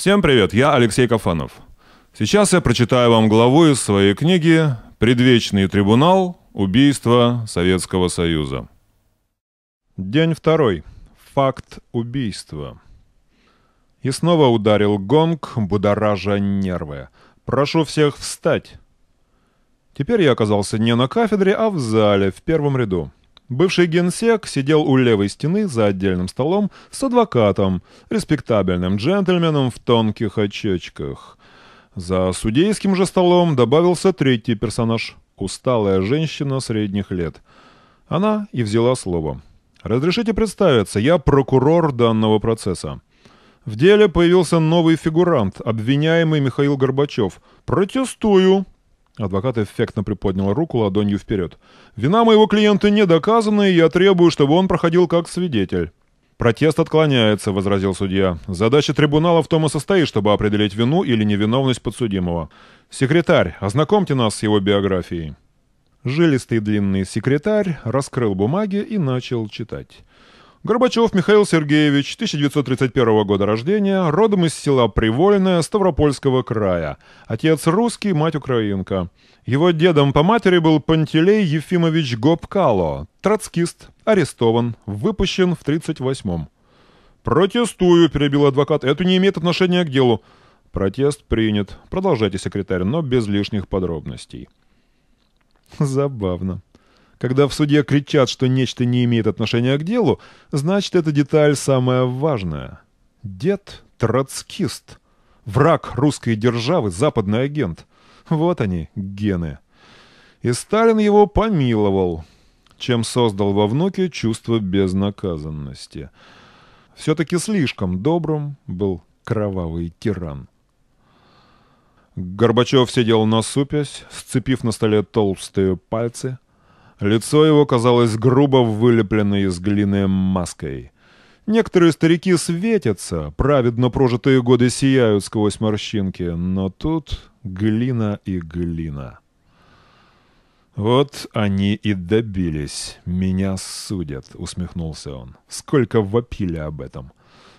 Всем привет, я Алексей Кафанов. Сейчас я прочитаю вам главу из своей книги «Предвечный трибунал. Убийство Советского Союза». День второй. Факт убийства. И снова ударил гонг, будоража нервы. «Прошу всех встать!» Теперь я оказался не на кафедре, а в зале, в первом ряду. Бывший генсек сидел у левой стены за отдельным столом с адвокатом, респектабельным джентльменом в тонких очечках. За судейским же столом добавился третий персонаж — усталая женщина средних лет. Она и взяла слово. «Разрешите представиться, я прокурор данного процесса». В деле появился новый фигурант, обвиняемый Михаил Горбачев. «Протестую», Адвокат эффектно приподнял руку ладонью вперед. «Вина моего клиента не доказана, и я требую, чтобы он проходил как свидетель». «Протест отклоняется», — возразил судья. «Задача трибунала в том и состоит, чтобы определить вину или невиновность подсудимого. Секретарь, ознакомьте нас с его биографией». Жилистый длинный секретарь раскрыл бумаги и начал читать. Горбачев Михаил Сергеевич, 1931 года рождения, родом из села Привольное Ставропольского края. Отец русский, мать украинка. Его дедом по матери был Пантелей Ефимович Гобкало, троцкист, арестован, выпущен в 1938-м. «Протестую», — перебил адвокат, — «это не имеет отношения к делу». «Протест принят. Продолжайте, секретарь, но без лишних подробностей». Забавно. Когда в суде кричат, что нечто не имеет отношения к делу, значит, эта деталь самая важная. Дед – троцкист. Враг русской державы, западный агент. Вот они, гены. И Сталин его помиловал, чем создал во внуке чувство безнаказанности. Все-таки слишком добрым был кровавый тиран. Горбачев сидел насупясь, сцепив на столе толстые пальцы – Лицо его казалось грубо вылепленной из глины маской. Некоторые старики светятся, праведно прожитые годы сияют сквозь морщинки, но тут глина и глина. «Вот они и добились. Меня судят», — усмехнулся он. «Сколько вопили об этом.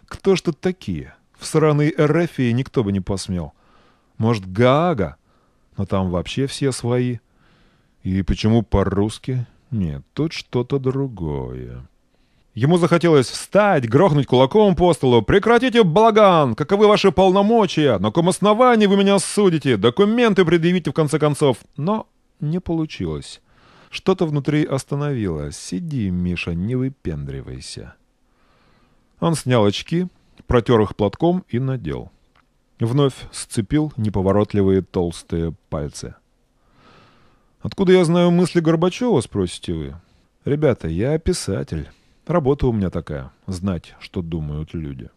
Кто ж тут такие? В сраной Эрефии никто бы не посмел. Может, Гаага? Но там вообще все свои». И почему по-русски? Нет, тут что-то другое. Ему захотелось встать, грохнуть кулаком по столу. «Прекратите балаган! Каковы ваши полномочия? На каком основании вы меня судите? Документы предъявите в конце концов!» Но не получилось. Что-то внутри остановило. «Сиди, Миша, не выпендривайся». Он снял очки, протер их платком и надел. Вновь сцепил неповоротливые толстые пальцы. Откуда я знаю мысли Горбачева, спросите вы? Ребята, я писатель. Работа у меня такая — знать, что думают люди.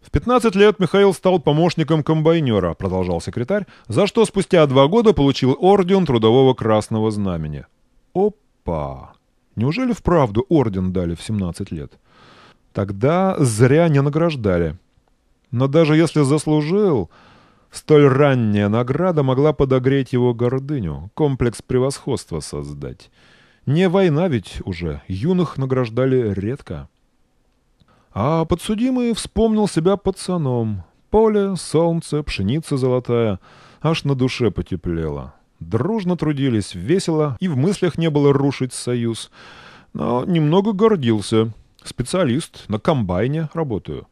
В 15 лет Михаил стал помощником комбайнера, продолжал секретарь, за что спустя два года получил орден Трудового Красного Знамени. Опа! Неужели вправду орден дали в 17 лет? Тогда зря не награждали. Но даже если заслужил, Столь ранняя награда могла подогреть его гордыню, комплекс превосходства создать. Не война ведь уже, юных награждали редко. А подсудимый вспомнил себя пацаном. Поле, солнце, пшеница золотая. Аж на душе потеплело. Дружно трудились, весело, и в мыслях не было рушить союз. Но немного гордился. Специалист, на комбайне работаю.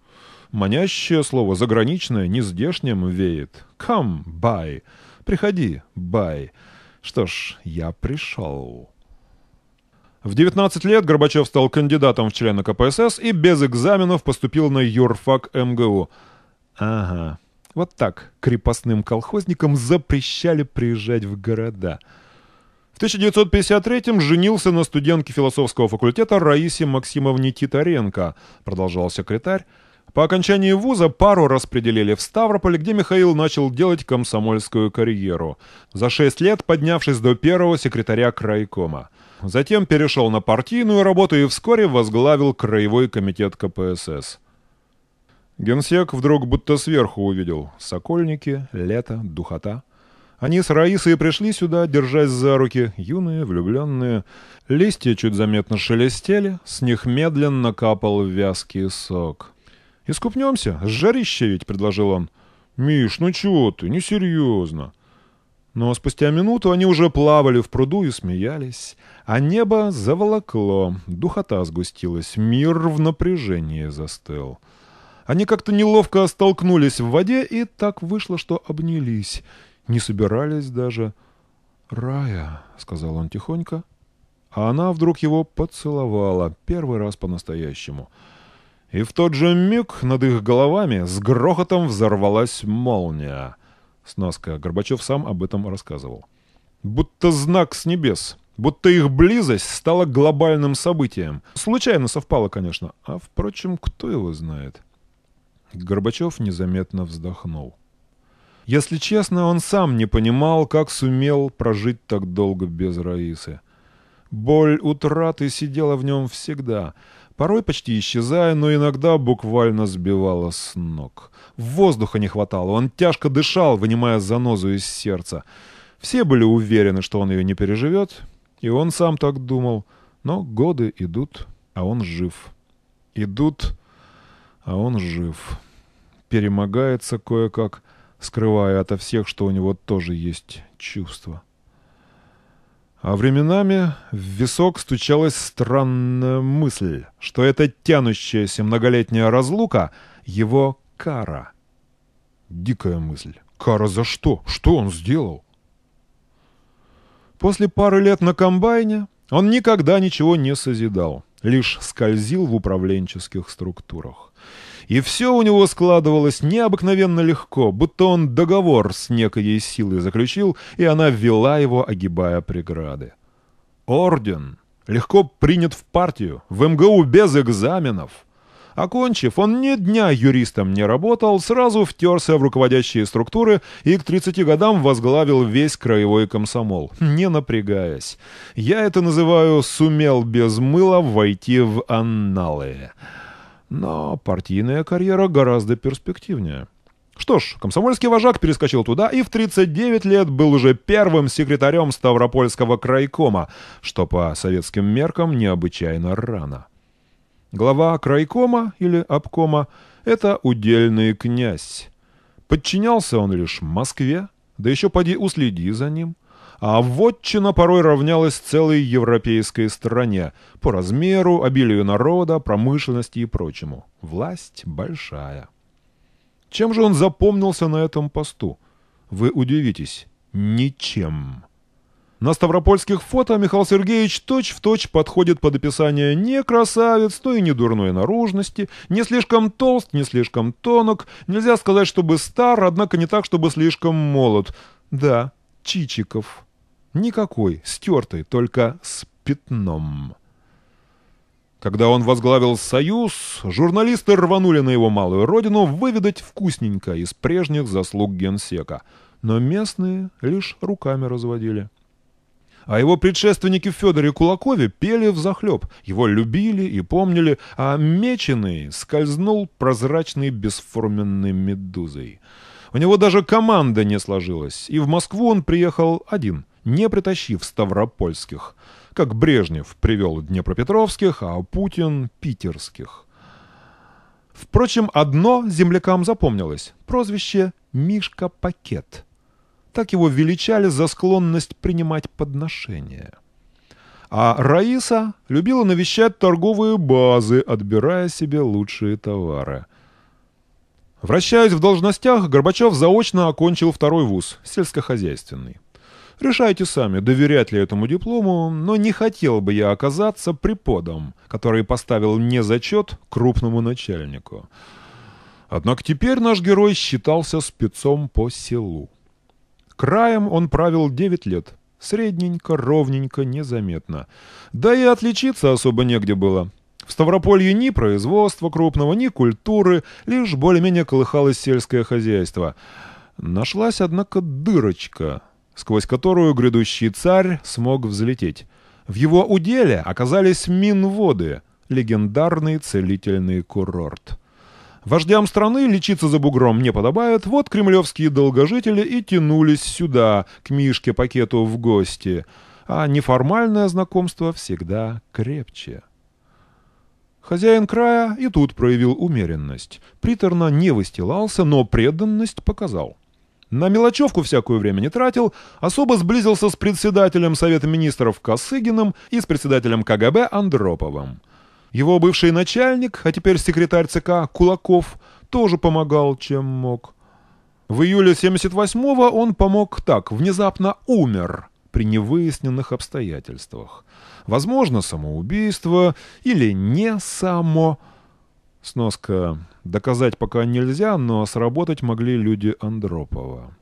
Манящее слово заграничное нездешним веет. «Come, бай!» «Приходи, бай!» Что ж, я пришел. В 19 лет Горбачев стал кандидатом в члены КПСС и без экзаменов поступил на юрфак МГУ. Ага, вот так крепостным колхозникам запрещали приезжать в города. В 1953-м женился на студентке философского факультета Раисе Максимовне Титаренко, продолжал секретарь. По окончании вуза пару распределили в Ставрополь, где Михаил начал делать комсомольскую карьеру, за шесть лет поднявшись до первого секретаря крайкома. Затем перешел на партийную работу и вскоре возглавил Краевой комитет КПСС. Генсек вдруг будто сверху увидел. Сокольники, лето, духота. Они с Раисой пришли сюда, держась за руки, юные, влюбленные. Листья чуть заметно шелестели, с них медленно капал вязкий сок. «Искупнемся? Жарище ведь!» — предложил он. «Миш, ну чего ты? Несерьезно!» Но спустя минуту они уже плавали в пруду и смеялись. А небо заволокло, духота сгустилась, мир в напряжении застыл. Они как-то неловко столкнулись в воде, и так вышло, что обнялись. Не собирались даже. «Рая», — сказал он тихонько. А она вдруг его поцеловала, первый раз по-настоящему. «Рая». И в тот же миг над их головами с грохотом взорвалась молния. Сноска. Горбачев сам об этом рассказывал. Будто знак с небес. Будто их близость стала глобальным событием. Случайно совпало, конечно. А, впрочем, кто его знает? Горбачев незаметно вздохнул. Если честно, он сам не понимал, как сумел прожить так долго без Раисы. Боль утраты сидела в нем всегда — порой почти исчезая, но иногда буквально сбивала с ног. Воздуха не хватало, он тяжко дышал, вынимая занозу из сердца. Все были уверены, что он ее не переживет, и он сам так думал. Но годы идут, а он жив. Идут, а он жив. Перемогается кое-как, скрывая ото всех, что у него тоже есть чувства. А временами в висок стучалась странная мысль, что эта тянущаяся многолетняя разлука — его кара. Дикая мысль. Кара за что? Что он сделал? После пары лет на комбайне он никогда ничего не созидал, лишь скользил в управленческих структурах. И все у него складывалось необыкновенно легко, будто он договор с некоей силой заключил, и она вела его, огибая преграды. Орден легко принят в партию, в МГУ без экзаменов. Окончив, он ни дня юристом не работал, сразу втерся в руководящие структуры и к 30 годам возглавил весь краевой комсомол, не напрягаясь. Я это называю «сумел без мыла войти в анналы». Но партийная карьера гораздо перспективнее. Что ж, комсомольский вожак перескочил туда и в 39 лет был уже первым секретарем Ставропольского крайкома, что по советским меркам необычайно рано. Глава крайкома или обкома – это удельный князь. Подчинялся он лишь Москве, да еще поди уследи за ним – а вотчина порой равнялась целой европейской стране по размеру, обилию народа, промышленности и прочему. Власть большая. Чем же он запомнился на этом посту? Вы удивитесь, ничем. На ставропольских фото Михаил Сергеевич точь-в-точь точь подходит под описание не красавец, то и не дурной наружности, не слишком толст, не слишком тонок, нельзя сказать, чтобы стар, однако не так, чтобы слишком молод. Да, Чичиков. Никакой, стертый только с пятном. Когда он возглавил «Союз», журналисты рванули на его малую родину выведать вкусненько из прежних заслуг генсека, но местные лишь руками разводили. А его предшественники Федоре Кулакове пели в захлеб, его любили и помнили, а меченый скользнул прозрачной бесформенной медузой. У него даже команда не сложилась, и в Москву он приехал один, не притащив ставропольских, как Брежнев привел днепропетровских, а Путин – питерских. Впрочем, одно землякам запомнилось – прозвище «Мишка Пакет». Так его величали за склонность принимать подношения. А Раиса любила навещать торговые базы, отбирая себе лучшие товары. Вращаясь в должностях, Горбачев заочно окончил второй вуз – сельскохозяйственный. Решайте сами, доверять ли этому диплому, но не хотел бы я оказаться преподом, который поставил мне зачет крупному начальнику. Однако теперь наш герой считался спецом по селу. Краем он правил 9 лет. Средненько, ровненько, незаметно. Да и отличиться особо негде было. В Ставрополье ни производства крупного, ни культуры, лишь более-менее колыхалось сельское хозяйство. Нашлась, однако, дырочка, сквозь которую грядущий царь смог взлететь. В его уделе оказались Минводы, легендарный целительный курорт. Вождям страны лечиться за бугром не подобает, вот кремлевские долгожители и тянулись сюда, к Мишке-пакету в гости. А неформальное знакомство всегда крепче. Хозяин края и тут проявил умеренность. Приторно не выстилался, но преданность показал. На мелочевку всякое время не тратил, особо сблизился с председателем Совета министров Косыгиным и с председателем КГБ Андроповым. Его бывший начальник, а теперь секретарь ЦК Кулаков, тоже помогал, чем мог. В июле 78-го он помог так, внезапно умер при невыясненных обстоятельствах. Возможно, самоубийство или не само Сноска. Доказать пока нельзя, но сработать могли люди Андропова.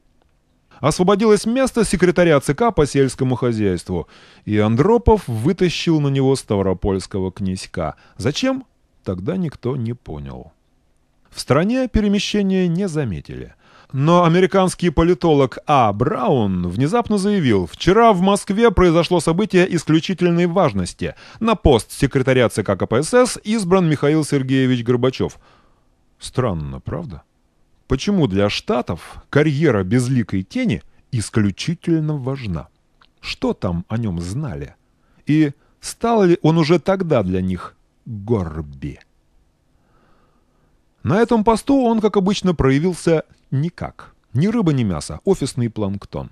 Освободилось место секретаря ЦК по сельскому хозяйству, и Андропов вытащил на него ставропольского князька. Зачем? Тогда никто не понял. В стране перемещения не заметили – но американский политолог А. Браун внезапно заявил, вчера в Москве произошло событие исключительной важности. На пост секретаря ЦК КПСС избран Михаил Сергеевич Горбачев. Странно, правда? Почему для Штатов карьера безликой тени исключительно важна? Что там о нем знали? И стал ли он уже тогда для них Горби? На этом посту он, как обычно, проявился Никак. Ни рыба, ни мясо, офисный планктон.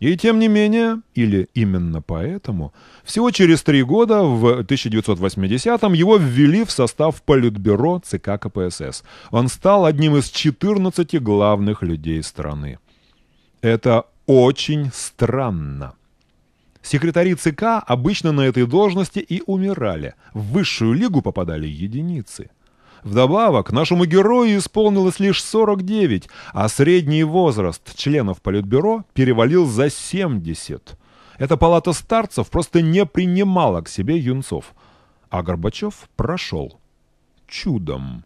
И тем не менее, или именно поэтому, всего через три года, в 1980-м, его ввели в состав Политбюро ЦК КПСС. Он стал одним из 14 главных людей страны. Это очень странно. Секретари ЦК обычно на этой должности и умирали. В высшую лигу попадали единицы – Вдобавок, нашему герою исполнилось лишь 49, а средний возраст членов Политбюро перевалил за 70. Эта палата старцев просто не принимала к себе юнцов. А Горбачев прошел. Чудом.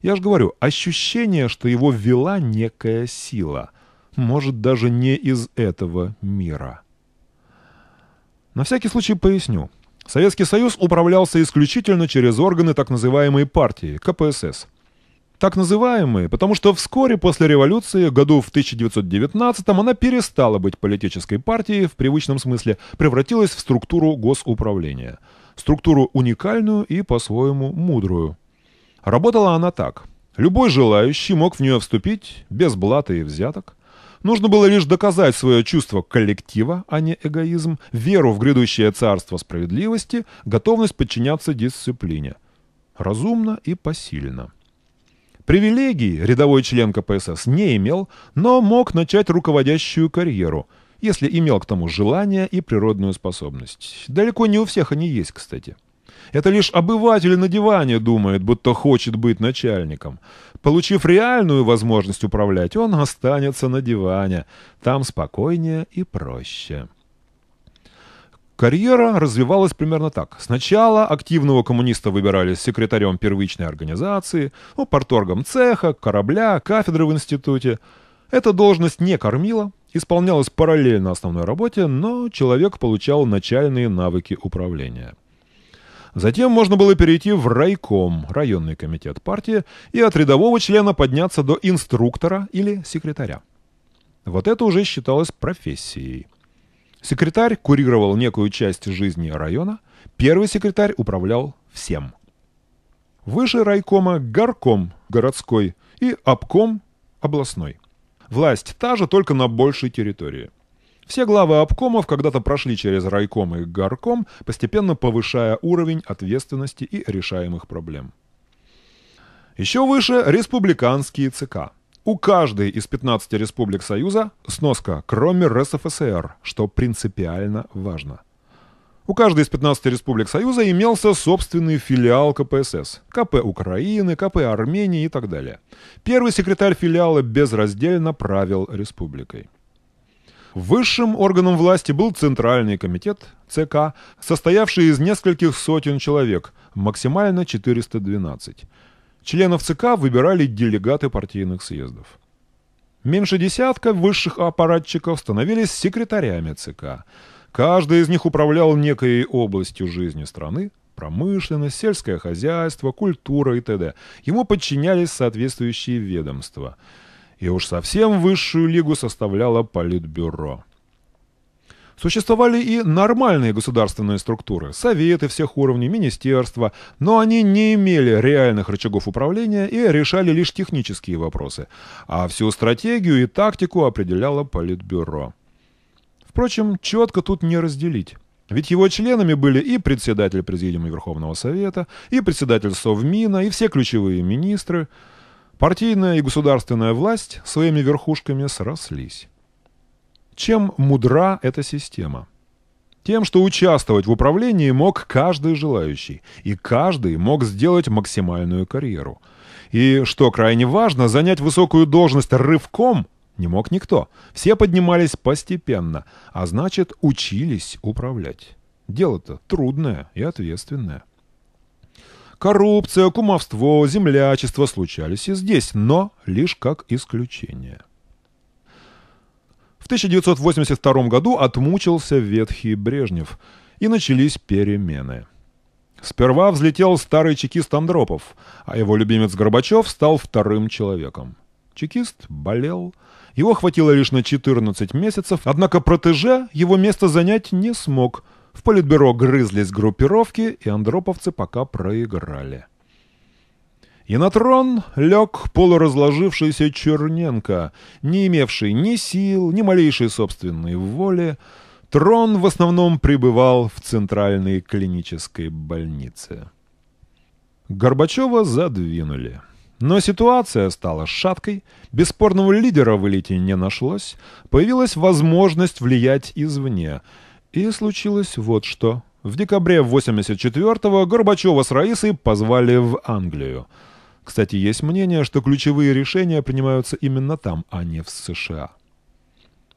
Я же говорю, ощущение, что его вела некая сила. Может, даже не из этого мира. На всякий случай поясню. Советский Союз управлялся исключительно через органы так называемой партии, КПСС. Так называемые, потому что вскоре после революции, году в 1919 она перестала быть политической партией в привычном смысле, превратилась в структуру госуправления. Структуру уникальную и по-своему мудрую. Работала она так. Любой желающий мог в нее вступить без блата и взяток. Нужно было лишь доказать свое чувство коллектива, а не эгоизм, веру в грядущее царство справедливости, готовность подчиняться дисциплине. Разумно и посильно. Привилегий рядовой член КПСС не имел, но мог начать руководящую карьеру, если имел к тому желание и природную способность. Далеко не у всех они есть, кстати. Это лишь обыватель на диване думает, будто хочет быть начальником. Получив реальную возможность управлять, он останется на диване. Там спокойнее и проще. Карьера развивалась примерно так. Сначала активного коммуниста выбирали секретарем первичной организации, ну, порторгом цеха, корабля, кафедры в институте. Эта должность не кормила, исполнялась параллельно основной работе, но человек получал начальные навыки управления. Затем можно было перейти в райком, районный комитет партии, и от рядового члена подняться до инструктора или секретаря. Вот это уже считалось профессией. Секретарь курировал некую часть жизни района, первый секретарь управлял всем. Выше райкома горком городской и обком областной. Власть та же, только на большей территории – все главы обкомов когда-то прошли через райком и горком, постепенно повышая уровень ответственности и решаемых проблем. Еще выше – республиканские ЦК. У каждой из 15 республик Союза сноска, кроме РСФСР, что принципиально важно. У каждой из 15 республик Союза имелся собственный филиал КПСС, КП Украины, КП Армении и так далее. Первый секретарь филиала безраздельно правил республикой. Высшим органом власти был Центральный комитет, ЦК, состоявший из нескольких сотен человек, максимально 412. Членов ЦК выбирали делегаты партийных съездов. Меньше десятка высших аппаратчиков становились секретарями ЦК. Каждый из них управлял некой областью жизни страны, промышленность, сельское хозяйство, культура и т.д. Ему подчинялись соответствующие ведомства – и уж совсем высшую лигу составляло Политбюро. Существовали и нормальные государственные структуры, советы всех уровней, министерства, но они не имели реальных рычагов управления и решали лишь технические вопросы, а всю стратегию и тактику определяло Политбюро. Впрочем, четко тут не разделить. Ведь его членами были и председатель Президиума Верховного Совета, и председатель Совмина, и все ключевые министры – Партийная и государственная власть своими верхушками срослись. Чем мудра эта система? Тем, что участвовать в управлении мог каждый желающий, и каждый мог сделать максимальную карьеру. И, что крайне важно, занять высокую должность рывком не мог никто. Все поднимались постепенно, а значит, учились управлять. Дело-то трудное и ответственное. Коррупция, кумовство, землячество случались и здесь, но лишь как исключение. В 1982 году отмучился ветхий Брежнев, и начались перемены. Сперва взлетел старый чекист Андропов, а его любимец Горбачев стал вторым человеком. Чекист болел. Его хватило лишь на 14 месяцев, однако протеже его место занять не смог – в политбюро грызлись группировки, и андроповцы пока проиграли. И на трон лег полуразложившийся Черненко, не имевший ни сил, ни малейшей собственной воли. Трон в основном пребывал в центральной клинической больнице. Горбачева задвинули. Но ситуация стала шаткой, бесспорного лидера в элите не нашлось, появилась возможность влиять извне – и случилось вот что. В декабре 84-го Горбачева с Раисой позвали в Англию. Кстати, есть мнение, что ключевые решения принимаются именно там, а не в США.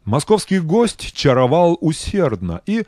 Московский гость чаровал усердно и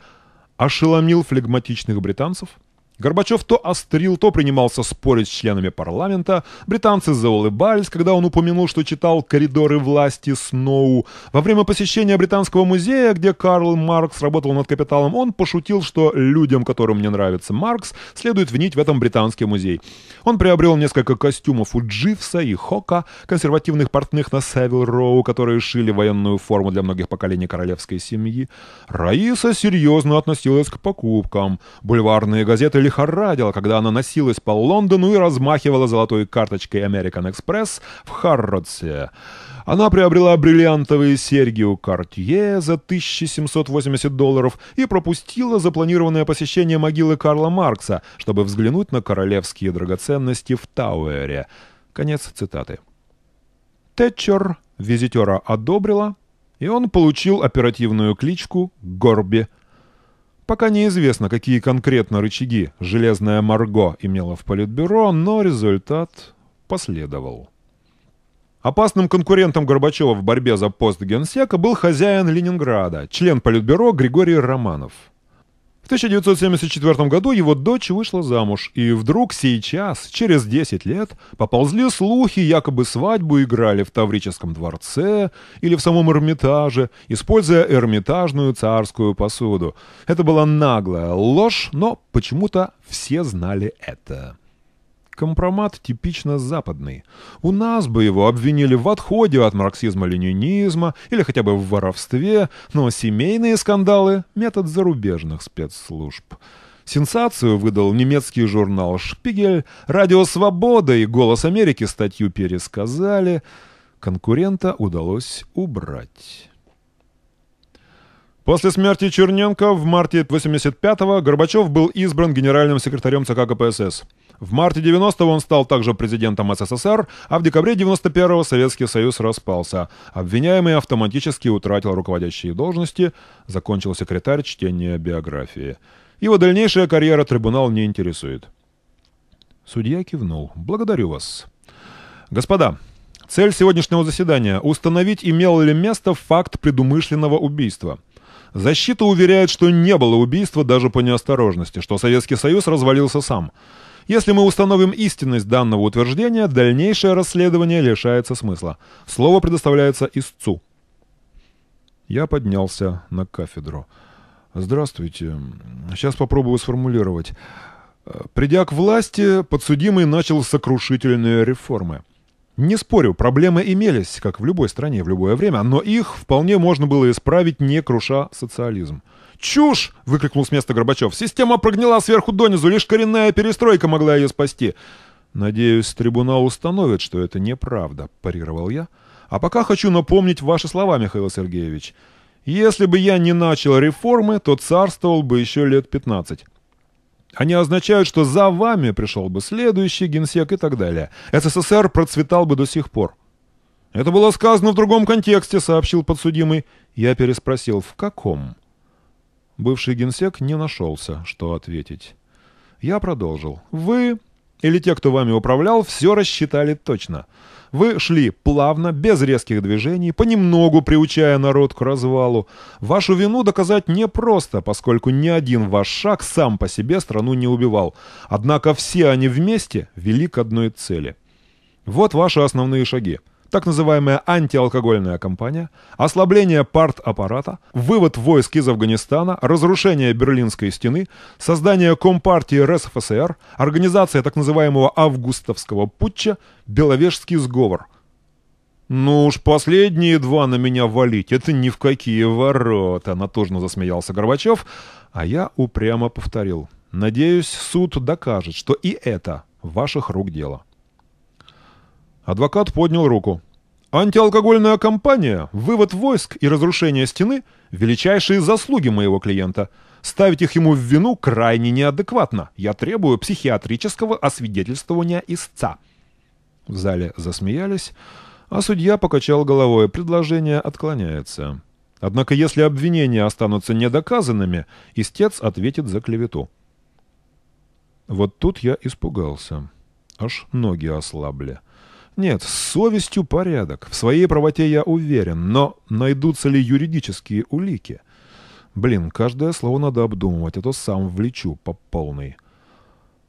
ошеломил флегматичных британцев – Горбачев то острил, то принимался спорить с членами парламента. Британцы заулыбались, когда он упомянул, что читал «Коридоры власти» Сноу. Во время посещения Британского музея, где Карл Маркс работал над капиталом, он пошутил, что людям, которым не нравится Маркс, следует винить в этом Британский музей. Он приобрел несколько костюмов у Дживса и Хока, консервативных портных на Севил Роу, которые шили военную форму для многих поколений королевской семьи. Раиса серьезно относилась к покупкам. Бульварные газеты лихорадило, когда она носилась по Лондону и размахивала золотой карточкой American Express в Харродсе. Она приобрела бриллиантовые серьги у Картье за 1780 долларов и пропустила запланированное посещение могилы Карла Маркса, чтобы взглянуть на королевские драгоценности в Тауэре. Конец цитаты. Тэтчер визитера одобрила, и он получил оперативную кличку «Горби», Пока неизвестно, какие конкретно рычаги «Железная Марго» имела в Политбюро, но результат последовал. Опасным конкурентом Горбачева в борьбе за пост генсека был хозяин Ленинграда, член Политбюро Григорий Романов – в 1974 году его дочь вышла замуж, и вдруг сейчас, через 10 лет, поползли слухи, якобы свадьбу играли в Таврическом дворце или в самом Эрмитаже, используя эрмитажную царскую посуду. Это была наглая ложь, но почему-то все знали это. Компромат типично западный. У нас бы его обвинили в отходе от марксизма-ленинизма или хотя бы в воровстве, но семейные скандалы — метод зарубежных спецслужб. Сенсацию выдал немецкий журнал «Шпигель», радио «Свобода» и «Голос Америки» статью пересказали. Конкурента удалось убрать. После смерти Черненко в марте 1985-го Горбачев был избран генеральным секретарем ЦК КПСС. В марте 90-го он стал также президентом СССР, а в декабре 91-го Советский Союз распался. Обвиняемый автоматически утратил руководящие должности, закончил секретарь чтения биографии. Его дальнейшая карьера трибунал не интересует. Судья кивнул. «Благодарю вас». «Господа, цель сегодняшнего заседания – установить, имел ли место факт предумышленного убийства». Защита уверяет, что не было убийства даже по неосторожности, что Советский Союз развалился сам – если мы установим истинность данного утверждения, дальнейшее расследование лишается смысла. Слово предоставляется истцу. Я поднялся на кафедру. «Здравствуйте. Сейчас попробую сформулировать». Придя к власти, подсудимый начал сокрушительные реформы. Не спорю, проблемы имелись, как в любой стране в любое время, но их вполне можно было исправить, не круша социализм. «Чушь!» — выкрикнул с места Горбачев. «Система прогнила сверху донизу, лишь коренная перестройка могла ее спасти». «Надеюсь, трибунал установит, что это неправда», — парировал я. «А пока хочу напомнить ваши слова, Михаил Сергеевич. Если бы я не начал реформы, то царствовал бы еще лет пятнадцать. Они означают, что за вами пришел бы следующий генсек и так далее. СССР процветал бы до сих пор». «Это было сказано в другом контексте», — сообщил подсудимый. Я переспросил, в каком?» Бывший генсек не нашелся, что ответить. Я продолжил. «Вы или те, кто вами управлял, все рассчитали точно. Вы шли плавно, без резких движений, понемногу приучая народ к развалу. Вашу вину доказать непросто, поскольку ни один ваш шаг сам по себе страну не убивал. Однако все они вместе вели к одной цели. Вот ваши основные шаги так называемая антиалкогольная кампания, ослабление партаппарата, вывод войск из Афганистана, разрушение Берлинской стены, создание Компартии РСФСР, организация так называемого августовского путча, Беловежский сговор. «Ну уж последние два на меня валить, это ни в какие ворота!» Натужно засмеялся Горбачев, а я упрямо повторил. «Надеюсь, суд докажет, что и это ваших рук дело». Адвокат поднял руку. «Антиалкогольная кампания, вывод войск и разрушение стены – величайшие заслуги моего клиента. Ставить их ему в вину крайне неадекватно. Я требую психиатрического освидетельствования истца». В зале засмеялись, а судья покачал головой. Предложение отклоняется. Однако если обвинения останутся недоказанными, истец ответит за клевету. Вот тут я испугался. Аж ноги ослабли. Нет, с совестью порядок. В своей правоте я уверен, но найдутся ли юридические улики? Блин, каждое слово надо обдумывать, а то сам влечу по полной.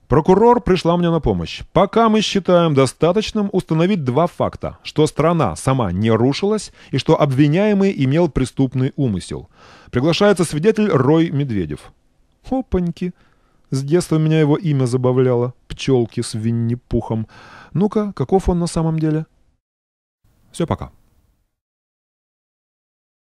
Прокурор пришла мне на помощь. Пока мы считаем достаточным установить два факта, что страна сама не рушилась и что обвиняемый имел преступный умысел. Приглашается свидетель Рой Медведев. Опаньки. С детства меня его имя забавляло пчелки с Винни-Пухом. Ну-ка, каков он на самом деле? Все, пока.